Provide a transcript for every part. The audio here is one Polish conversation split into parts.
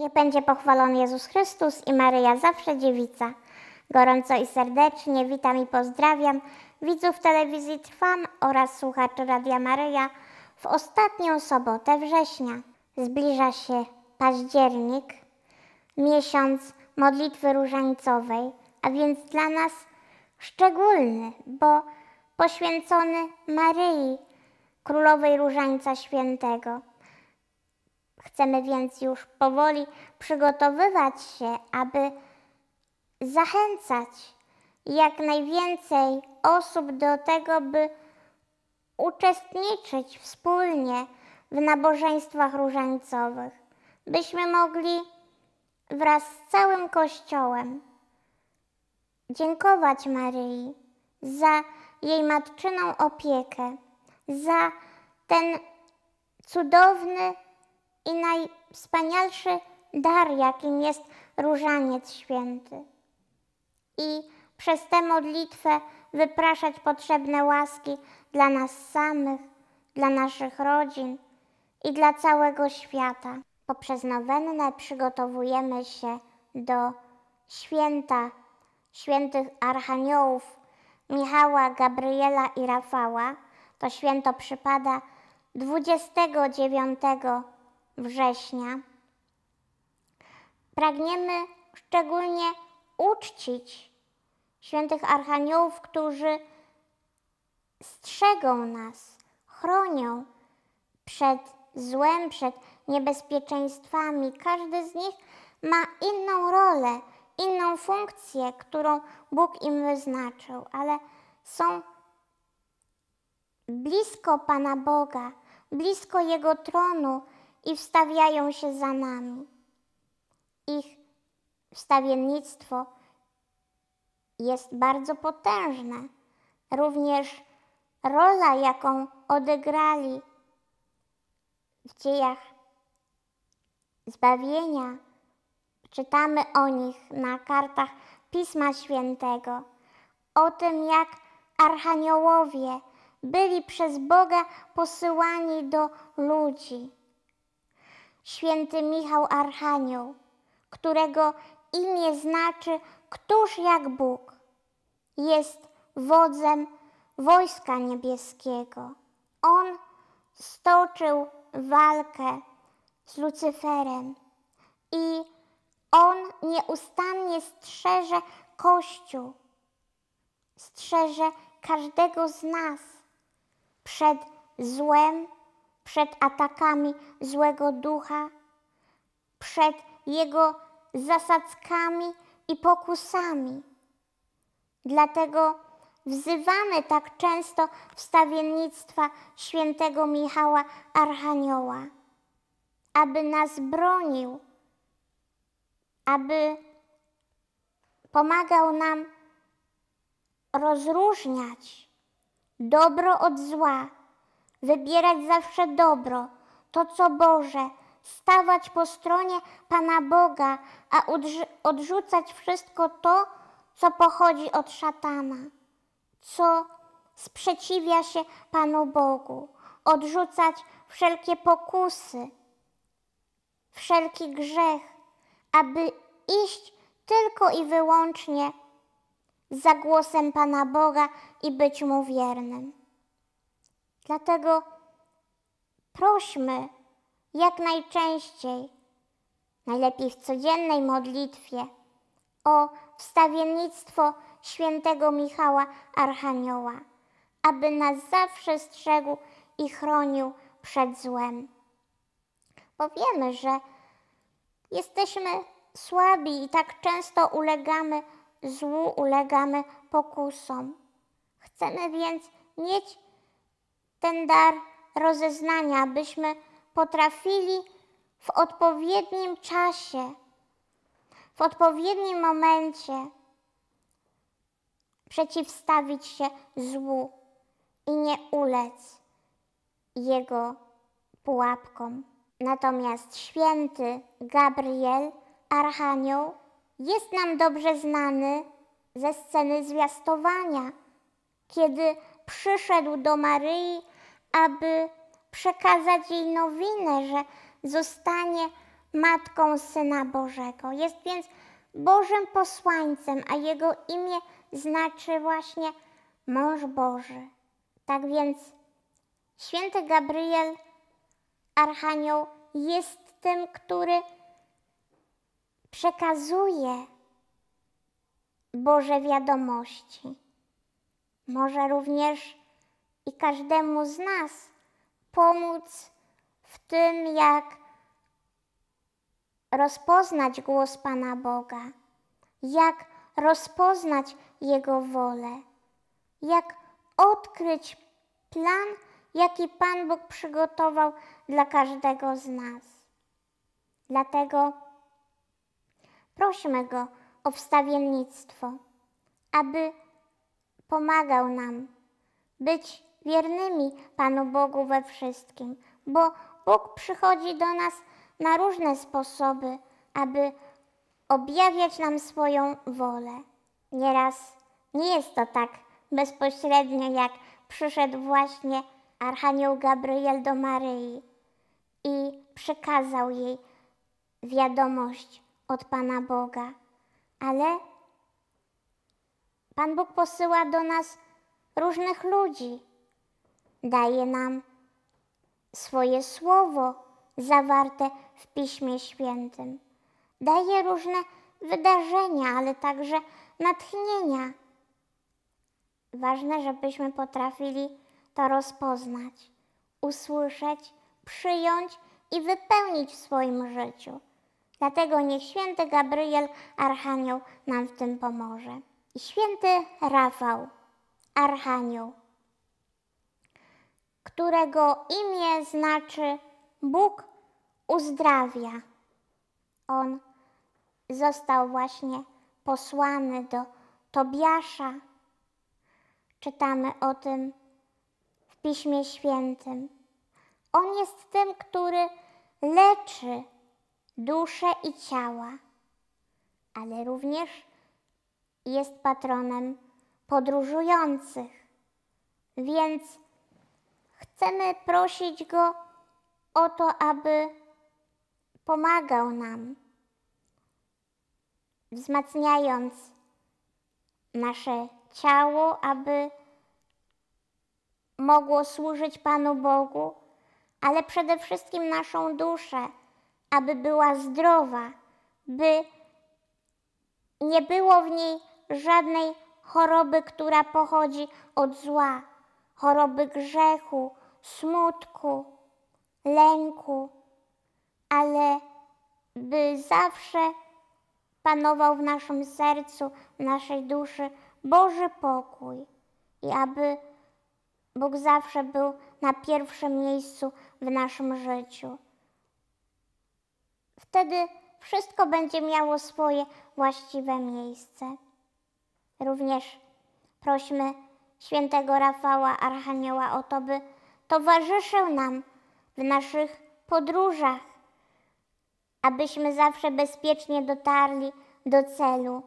Nie będzie pochwalony Jezus Chrystus i Maryja zawsze dziewica. Gorąco i serdecznie witam i pozdrawiam widzów telewizji Trwam oraz słuchaczy Radia Maryja w ostatnią sobotę września. Zbliża się październik, miesiąc modlitwy różańcowej, a więc dla nas szczególny, bo poświęcony Maryi, królowej Różańca Świętego. Chcemy więc już powoli przygotowywać się, aby zachęcać jak najwięcej osób do tego, by uczestniczyć wspólnie w nabożeństwach różańcowych, byśmy mogli wraz z całym Kościołem dziękować Maryi za jej matczyną opiekę, za ten cudowny i najwspanialszy dar, jakim jest Różaniec Święty. I przez tę modlitwę wypraszać potrzebne łaski dla nas samych, dla naszych rodzin i dla całego świata. Poprzez nowennę przygotowujemy się do święta świętych archaniołów Michała, Gabriela i Rafała. To święto przypada 29 września pragniemy szczególnie uczcić świętych archaniołów, którzy strzegą nas, chronią przed złem, przed niebezpieczeństwami. Każdy z nich ma inną rolę, inną funkcję, którą Bóg im wyznaczył, ale są blisko Pana Boga, blisko Jego tronu, i wstawiają się za nami. Ich wstawiennictwo jest bardzo potężne. Również rola, jaką odegrali w dziejach zbawienia, czytamy o nich na kartach Pisma Świętego, o tym, jak archaniołowie byli przez Boga posyłani do ludzi święty Michał Archanioł, którego imię znaczy Któż jak Bóg, jest wodzem wojska niebieskiego. On stoczył walkę z Lucyferem i on nieustannie strzeże Kościół, strzeże każdego z nas przed złem, przed atakami złego ducha, przed jego zasadzkami i pokusami. Dlatego wzywamy tak często wstawiennictwa świętego Michała Archanioła, aby nas bronił, aby pomagał nam rozróżniać dobro od zła wybierać zawsze dobro, to co Boże, stawać po stronie Pana Boga, a odrzucać wszystko to, co pochodzi od szatana, co sprzeciwia się Panu Bogu, odrzucać wszelkie pokusy, wszelki grzech, aby iść tylko i wyłącznie za głosem Pana Boga i być mu wiernym. Dlatego prośmy jak najczęściej, najlepiej w codziennej modlitwie, o wstawiennictwo świętego Michała Archanioła, aby nas zawsze strzegł i chronił przed złem. Bo wiemy, że jesteśmy słabi i tak często ulegamy złu, ulegamy pokusom. Chcemy więc mieć ten dar rozeznania, abyśmy potrafili w odpowiednim czasie, w odpowiednim momencie przeciwstawić się złu i nie ulec jego pułapkom. Natomiast święty Gabriel, archanioł, jest nam dobrze znany ze sceny zwiastowania, kiedy przyszedł do Maryi aby przekazać jej nowinę, że zostanie matką Syna Bożego. Jest więc Bożym posłańcem, a jego imię znaczy właśnie mąż Boży. Tak więc święty Gabriel, archanioł, jest tym, który przekazuje Boże wiadomości. Może również i każdemu z nas pomóc w tym, jak rozpoznać głos Pana Boga, jak rozpoznać Jego wolę, jak odkryć plan, jaki Pan Bóg przygotował dla każdego z nas. Dlatego prośmy Go o wstawiennictwo, aby pomagał nam być wiernymi Panu Bogu we wszystkim, bo Bóg przychodzi do nas na różne sposoby, aby objawiać nam swoją wolę. Nieraz nie jest to tak bezpośrednio, jak przyszedł właśnie Archanioł Gabriel do Maryi i przekazał jej wiadomość od Pana Boga, ale Pan Bóg posyła do nas różnych ludzi, daje nam swoje słowo zawarte w Piśmie Świętym. Daje różne wydarzenia, ale także natchnienia. Ważne, żebyśmy potrafili to rozpoznać, usłyszeć, przyjąć i wypełnić w swoim życiu. Dlatego niech święty Gabriel Archanioł nam w tym pomoże. I święty Rafał Archanioł którego imię znaczy Bóg uzdrawia. On został właśnie posłany do Tobiasza. Czytamy o tym w Piśmie Świętym. On jest tym, który leczy duszę i ciała, ale również jest patronem podróżujących. Więc chcemy prosić Go o to, aby pomagał nam, wzmacniając nasze ciało, aby mogło służyć Panu Bogu, ale przede wszystkim naszą duszę, aby była zdrowa, by nie było w niej żadnej choroby, która pochodzi od zła, choroby grzechu, smutku, lęku, ale by zawsze panował w naszym sercu, w naszej duszy Boży pokój i aby Bóg zawsze był na pierwszym miejscu w naszym życiu. Wtedy wszystko będzie miało swoje właściwe miejsce. Również prośmy świętego Rafała Archanioła o to, by towarzyszył nam w naszych podróżach, abyśmy zawsze bezpiecznie dotarli do celu,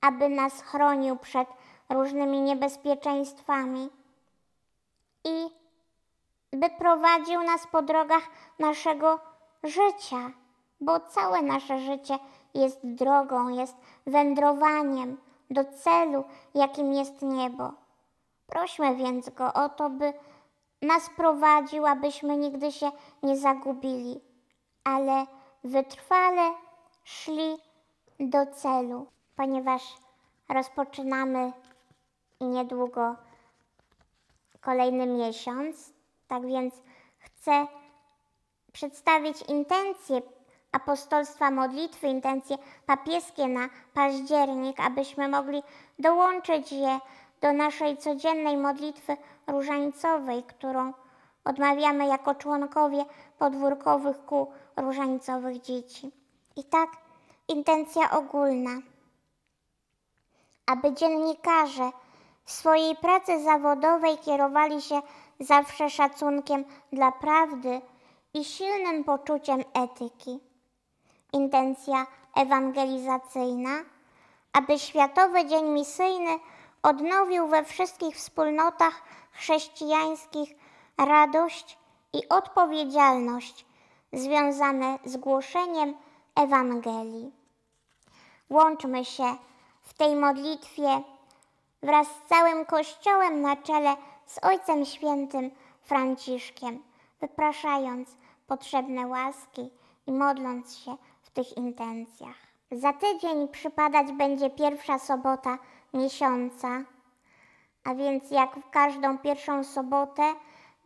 aby nas chronił przed różnymi niebezpieczeństwami i by prowadził nas po drogach naszego życia, bo całe nasze życie jest drogą, jest wędrowaniem do celu, jakim jest niebo. Prośmy więc Go o to, by nas prowadził, abyśmy nigdy się nie zagubili, ale wytrwale szli do celu, ponieważ rozpoczynamy niedługo kolejny miesiąc. Tak więc chcę przedstawić intencje apostolstwa modlitwy, intencje papieskie na październik, abyśmy mogli dołączyć je do naszej codziennej modlitwy różańcowej, którą odmawiamy jako członkowie podwórkowych kół różańcowych dzieci. I tak intencja ogólna. Aby dziennikarze w swojej pracy zawodowej kierowali się zawsze szacunkiem dla prawdy i silnym poczuciem etyki. Intencja ewangelizacyjna, aby Światowy Dzień Misyjny odnowił we wszystkich wspólnotach chrześcijańskich radość i odpowiedzialność związane z głoszeniem Ewangelii. Łączmy się w tej modlitwie wraz z całym Kościołem na czele z Ojcem Świętym Franciszkiem, wypraszając potrzebne łaski i modląc się w tych intencjach. Za tydzień przypadać będzie pierwsza sobota miesiąca. A więc jak w każdą pierwszą sobotę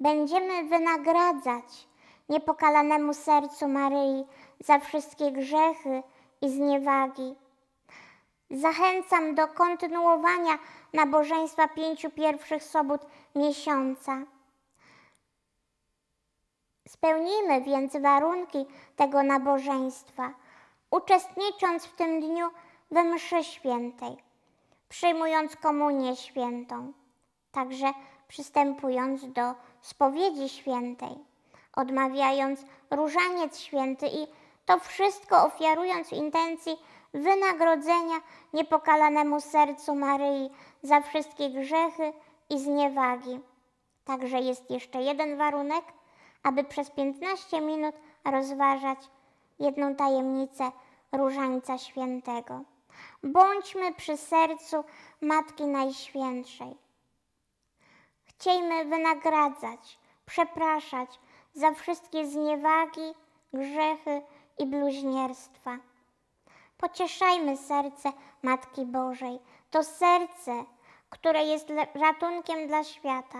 będziemy wynagradzać niepokalanemu sercu Maryi za wszystkie grzechy i zniewagi. Zachęcam do kontynuowania nabożeństwa pięciu pierwszych sobot miesiąca. Spełnijmy więc warunki tego nabożeństwa, uczestnicząc w tym dniu we mszy świętej przyjmując komunię świętą, także przystępując do spowiedzi świętej, odmawiając różaniec święty i to wszystko ofiarując w intencji wynagrodzenia niepokalanemu sercu Maryi za wszystkie grzechy i zniewagi. Także jest jeszcze jeden warunek, aby przez 15 minut rozważać jedną tajemnicę Różańca Świętego. Bądźmy przy sercu Matki Najświętszej. Chciejmy wynagradzać, przepraszać za wszystkie zniewagi, grzechy i bluźnierstwa. Pocieszajmy serce Matki Bożej, to serce, które jest ratunkiem dla świata,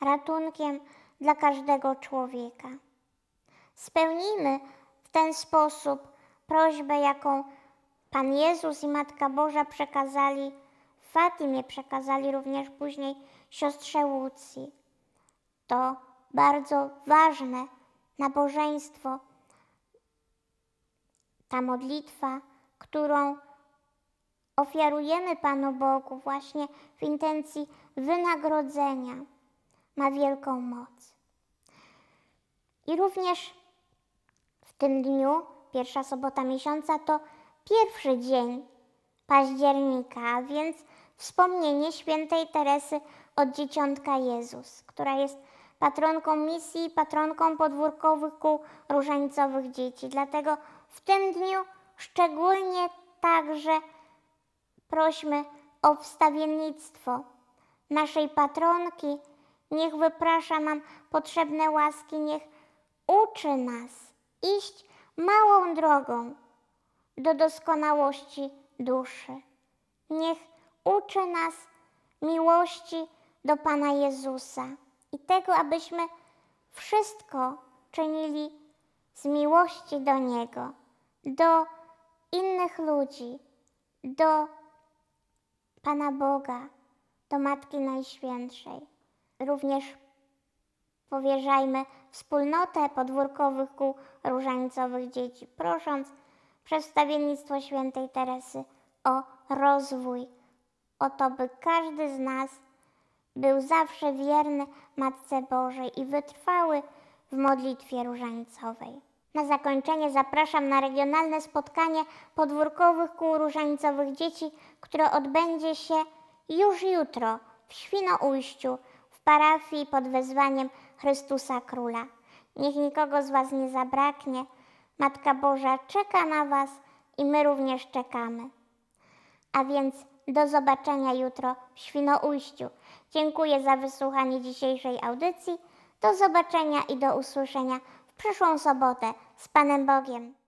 ratunkiem dla każdego człowieka. Spełnijmy w ten sposób prośbę, jaką Pan Jezus i Matka Boża przekazali, Fatimie przekazali również później siostrze Łucji. To bardzo ważne nabożeństwo, ta modlitwa, którą ofiarujemy Panu Bogu właśnie w intencji wynagrodzenia, ma wielką moc. I również w tym dniu, pierwsza sobota miesiąca, to pierwszy dzień października, więc wspomnienie świętej Teresy od Dzieciątka Jezus, która jest patronką misji i patronką podwórkowych kół różańcowych dzieci. Dlatego w tym dniu szczególnie także prośmy o wstawiennictwo naszej patronki. Niech wyprasza nam potrzebne łaski, niech uczy nas iść małą drogą do doskonałości duszy. Niech uczy nas miłości do Pana Jezusa i tego, abyśmy wszystko czynili z miłości do Niego, do innych ludzi, do Pana Boga, do Matki Najświętszej. Również powierzajmy wspólnotę podwórkowych kół różańcowych dzieci, prosząc, przedstawiennictwo świętej Teresy o rozwój, o to, by każdy z nas był zawsze wierny Matce Bożej i wytrwały w modlitwie różańcowej. Na zakończenie zapraszam na regionalne spotkanie podwórkowych kół różańcowych dzieci, które odbędzie się już jutro w Świnoujściu w parafii pod wezwaniem Chrystusa Króla. Niech nikogo z Was nie zabraknie. Matka Boża czeka na Was i my również czekamy. A więc do zobaczenia jutro w Świnoujściu. Dziękuję za wysłuchanie dzisiejszej audycji. Do zobaczenia i do usłyszenia w przyszłą sobotę z Panem Bogiem.